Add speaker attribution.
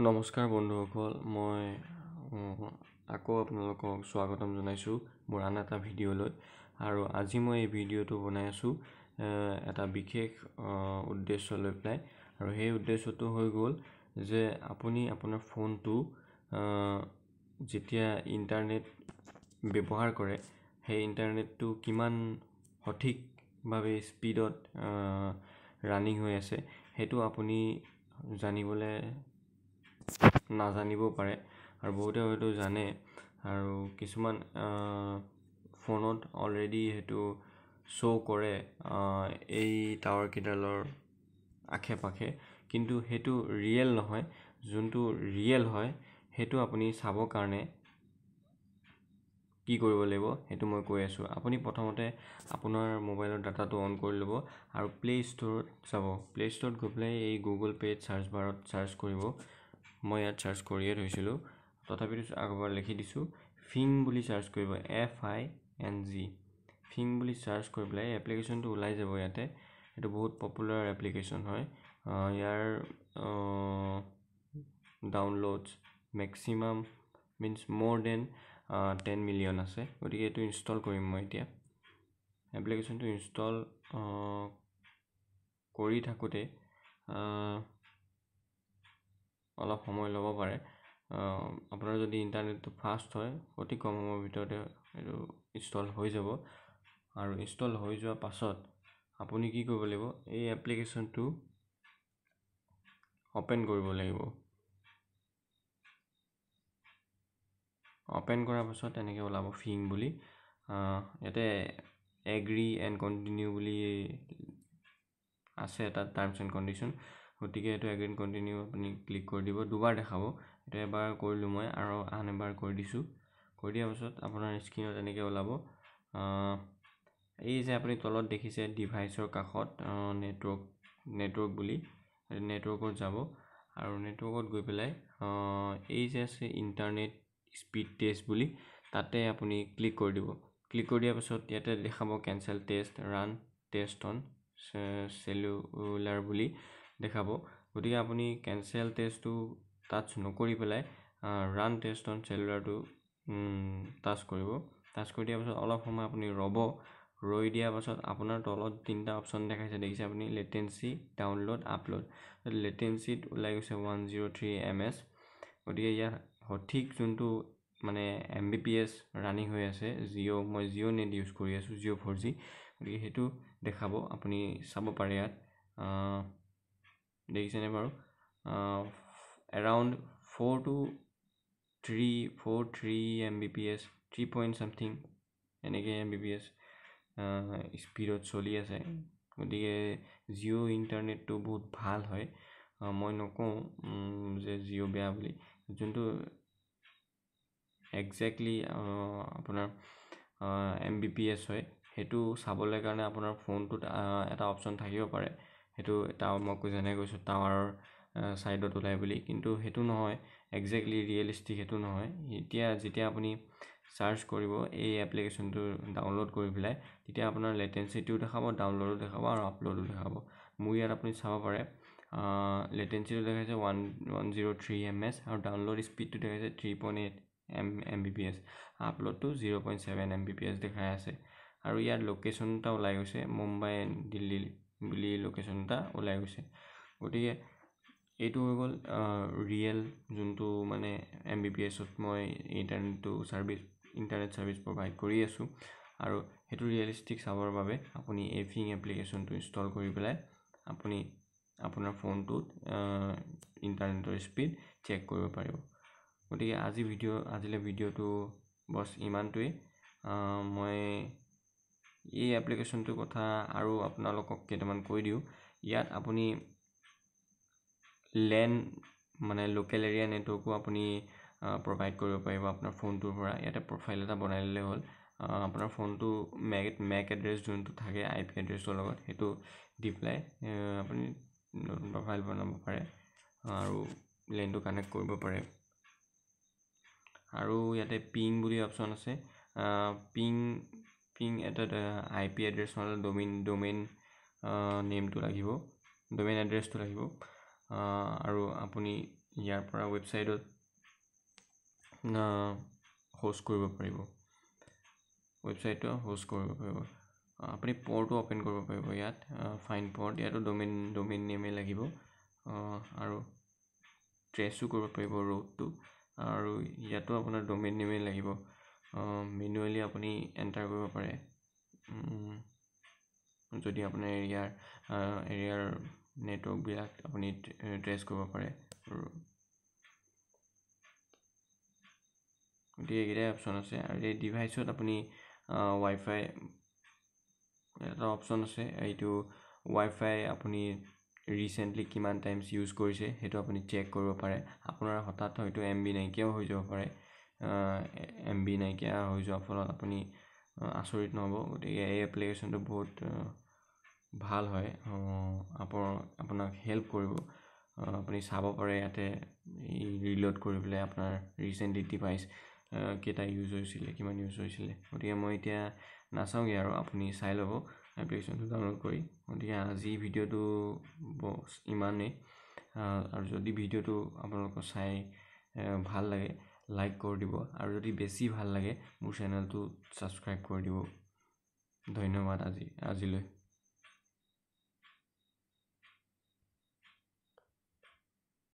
Speaker 1: নমস্কাৰ বন্ধুসকল মই আকৌ আপোনালোকক স্বাগতম জনাইছোঁ মোৰ আন এটা ভিডিঅ'লৈ আৰু আজি মই এই ভিডিঅ'টো বনাই আছোঁ এটা বিশেষ উদ্দেশ্য লৈ পেলাই আৰু সেই উদ্দেশ্যটো হৈ গ'ল যে আপুনি আপোনাৰ ফোনটো যেতিয়া ইণ্টাৰনেট ব্যৱহাৰ কৰে সেই ইণ্টাৰনেটটো কিমান সঠিকভাৱে স্পীডত ৰাণিং হৈ আছে সেইটো আপুনি জানিবলৈ নাজানিব পাৰে আৰু বহুতে হয়তো জানে আৰু কিছুমান ফোনত অলৰেডি সেইটো শ্ব' কৰে এই টাৱাৰকেইডালৰ আশে পাশে কিন্তু সেইটো ৰিয়েল নহয় যোনটো ৰিয়েল হয় সেইটো আপুনি চাবৰ কাৰণে কি কৰিব লাগিব সেইটো মই কৈ আছোঁ আপুনি প্ৰথমতে আপোনাৰ মোবাইলৰ ডাটাটো অন কৰি ল'ব আৰু প্লে' ষ্ট'ৰত চাব প্লে' ষ্ট'ৰত গৈ পেলাই এই গুগল পে'ত চাৰ্চ বাৰত চাৰ্চ কৰিব মই ইয়াত চাৰ্চ কৰিয়ে থৈছিলোঁ তথাপিতো আগৰবাৰ লিখি দিছোঁ ফিং বুলি চাৰ্চ কৰিব F I N G Fing বুলি চাৰ্চ কৰি পেলাই এপ্লিকেশ্যনটো ওলাই যাব ইয়াতে এইটো বহুত পপুলাৰ এপ্লিকেশ্যন হয় ইয়াৰ downloads maximum means more than ten million আছে গতিকে এইটো ইনষ্টল কৰিম মই এতিয়া এপ্লিকেশ্যনটো ইনষ্টল কৰি থাকোঁতে অলপ সময় ল'ব পাৰে আপোনাৰ যদি ইণ্টাৰনেটটো ফাষ্ট হয় অতি কম সময়ৰ ভিতৰতে এইটো ইনষ্টল হৈ যাব আৰু ইনষ্টল হৈ যোৱাৰ পাছত আপুনি কি কৰিব লাগিব এই এপ্লিকেশ্যনটো অ'পেন কৰিব লাগিব অ'পেন কৰাৰ পাছত তেনেকৈ ওলাব ফিং বুলি ইয়াতে এগ্ৰি এণ্ড কণ্টিনিউ বুলি আছে এটা টাৰ্মছ এণ্ড কণ্ডিশ্যন গতিকে এইটো এগেইন কণ্টিনিউ আপুনি ক্লিক কৰি দিব দুবাৰ দেখাব এইটো এবাৰ কৰিলোঁ মই আৰু আন এবাৰ কৰি দিছোঁ কৰি দিয়াৰ পাছত আপোনাৰ স্ক্ৰীণত এনেকৈ ওলাব এই যে আপুনি তলত দেখিছে ডিভাইচৰ কাষত নেটৱৰ্ক নেটৱৰ্ক বুলি নেটৱৰ্কত যাব আৰু নেটৱৰ্কত গৈ পেলাই এই যে আছে ইণ্টাৰনেট স্পীড টেষ্ট বুলি তাতে আপুনি ক্লিক কৰি দিব ক্লিক কৰি দিয়াৰ পাছত ইয়াতে দেখাব cancel test run test on cellular বুলি দেখাব গতিকে আপুনি কেনচেল টেষ্টটো টাচ নকৰি পেলাই ৰান টেষ্ট অন চেলুলাৰটো টাচ কৰিব টাচ কৰি দিয়াৰ পাছত অলপ সময় আপুনি ৰ'ব ৰৈ দিয়াৰ পাছত আপোনাৰ তলত তিনিটা অপশ্যন দেখাইছে দেখিছে আপুনি লেটেঞ্চি ডাউনলোড আপলোড লেটেঞ্চিত ওলাই গৈছে one zero' three M S গতিকে ইয়াত সঠিক যোনটো মানে M B P S running হৈ আছে জিঅ' মই জিঅ' নেট ইউজ কৰি আছোঁ জিঅ' ফ'ৰ জি গতিকে সেইটো দেখাব আপুনি চাব পাৰে ইয়াত দেখিছেনে বাৰু around four to three four three M B P S three point something এনেকৈ এম বি পি এছ স্পীডত চলি আছে গতিকে জিঅ' ইণ্টাৰনেটটো বহুত ভাল হয় মই নকওঁ যে জিঅ' বেয়া বুলি যোনটো একজেক্টলি আপোনাৰ এম বি পি এছ হয় সেইটো চাবলৈ কাৰণে আপোনাৰ ফোনটোত এটা অপশ্যন থাকিব পাৰে সেইটো টাৱ মই কুজনে কৈছোঁ টাৱাৰৰ ছাইডত ওলাই বুলি কিন্তু সেইটো নহয় একজেক্টলি ৰিয়েলিষ্টিক সেইটো নহয় এতিয়া যেতিয়া আপুনি চাৰ্জ কৰিব এই এপ্লিকেশ্যনটো ডাউনলোড কৰি পেলাই তেতিয়া আপোনাৰ লেটেঞ্চিটিও দেখাব ডাউনলোডো দেখাব আৰু আপলোডো দেখাব মোৰ ইয়াত আপুনি চাব পাৰে লেটেঞ্চিটো দেখাইছে one one zero' three M S আৰু ডাউনলোড স্পীডটো দেখাইছে three point eight M M B P S আপলোডটো zero' point seven M B P S দেখাই আছে আৰু ইয়াৰ লোকেশ্যন এটা ওলাই গৈছে মুম্বাই এণ্ড দিল্লী বুলি লোকেশ্যন এটা ওলাই গৈছে গতিকে এইটো হৈ গ'ল ৰিয়েল যোনটো মানে এম বি পি এছত মই ইণ্টাৰনেটটো ছাৰ্ভিচ ইণ্টাৰনেট ছাৰ্ভিচ প্ৰভাইড কৰি আছোঁ আৰু সেইটো ৰিয়েলিষ্টিক চাবৰ বাবে আপুনি এফিং এপ্লিকেশ্যনটো ইনষ্টল কৰি পেলাই আপুনি আপোনাৰ ফোনটোত ইণ্টাৰনেটৰ স্পীড চেক কৰিব পাৰিব গতিকে আজি ভিডিঅ' আজিলৈ ভিডিঅ'টো বছ ইমানটোৱেই মই এই এপ্লিকেশ্যনটোৰ কথা আৰু আপোনালোকক কেইটামান কৈ দিওঁ ইয়াত আপুনি লেন মানে লোকেল এৰিয়া নেটৱৰ্কো আপুনি প্ৰভাইড কৰিব পাৰিব আপোনাৰ ফোনটোৰ পৰা ইয়াতে প্ৰফাইল এটা বনাই ল'লে হ'ল আপোনাৰ ফোনটো মেক মেক এড্ৰেছ যোনটো থাকে আই পি এড্ৰেছৰ লগত সেইটো দি পেলাই আপুনি নতুন প্ৰফাইল বনাব পাৰে আৰু লেনটো কানেক্ট কৰিব পাৰে আৰু ইয়াতে পিং বুলি অপশ্যন আছে পিং পিং এটা আই পি এড্ৰেছ নহ'লে ডমিন ডমেইন নেমটো লাগিব ডমেইন এড্ৰেছটো লাগিব আৰু আপুনি ইয়াৰ পৰা ৱেবছাইটত হোষ্ট কৰিব পাৰিব ৱেবছাইটটো হোষ্ট কৰিব পাৰিব আপুনি পৰ্টো অ'পেন কৰিব পাৰিব ইয়াত ফাইন পৰ্ট ইয়াতো ডমেইন ডমেইন নেমেই লাগিব আৰু ট্ৰেচো কৰিব পাৰিব ৰ'ডটো আৰু ইয়াতো আপোনাৰ ডমেইন নেমেই লাগিব মেনুৱেলি আপুনি এণ্টাৰ কৰিব পাৰে যদি আপোনাৰ এৰিয়াৰ এৰিয়াৰ নেটৱৰ্কবিলাক আপুনি ট্ৰেছ কৰিব পাৰে গতিকে এইকেইটাই অপশ্যন আছে আৰু এই ডিভাইচত আপুনি ৱাইফাই এটা অপশ্যন আছে এইটো ৱাইফাই আপুনি ৰিচেণ্টলি কিমান টাইমছ ইউজ কৰিছে সেইটো আপুনি চেক কৰিব পাৰে আপোনাৰ হঠাৎ হয়তো এম বি নাইকিয়াও হৈ যাব পাৰে এম বি নাইকিয়া হৈ যোৱাৰ ফলত আপুনি আচৰিত নহ'ব গতিকে এই এপ্লিকেশ্যনটো বহুত ভাল হয় আপোনাক হেল্প কৰিব আপুনি চাব পাৰে ইয়াতে এই ৰিলোড কৰি পেলাই আপোনাৰ ৰিচেণ্টলি ডিভাইচ কেইটা ইউজ হৈছিলে কিমান ইউজ হৈছিলে গতিকে মই এতিয়া নাচাওঁগৈ আৰু আপুনি চাই ল'ব এপ্লিকেশ্যনটো ডাউনলোড কৰি গতিকে আজি ভিডিঅ'টো ইমানেই আৰু যদি ভিডিঅ'টো আপোনালোকৰ চাই ভাল লাগে লাইক কৰি দিব আৰু যদি বেছি ভাল লাগে মোৰ চেনেলটো ছাবস্ক্ৰাইব কৰি দিব ধন্যবাদ আজি আজিলৈ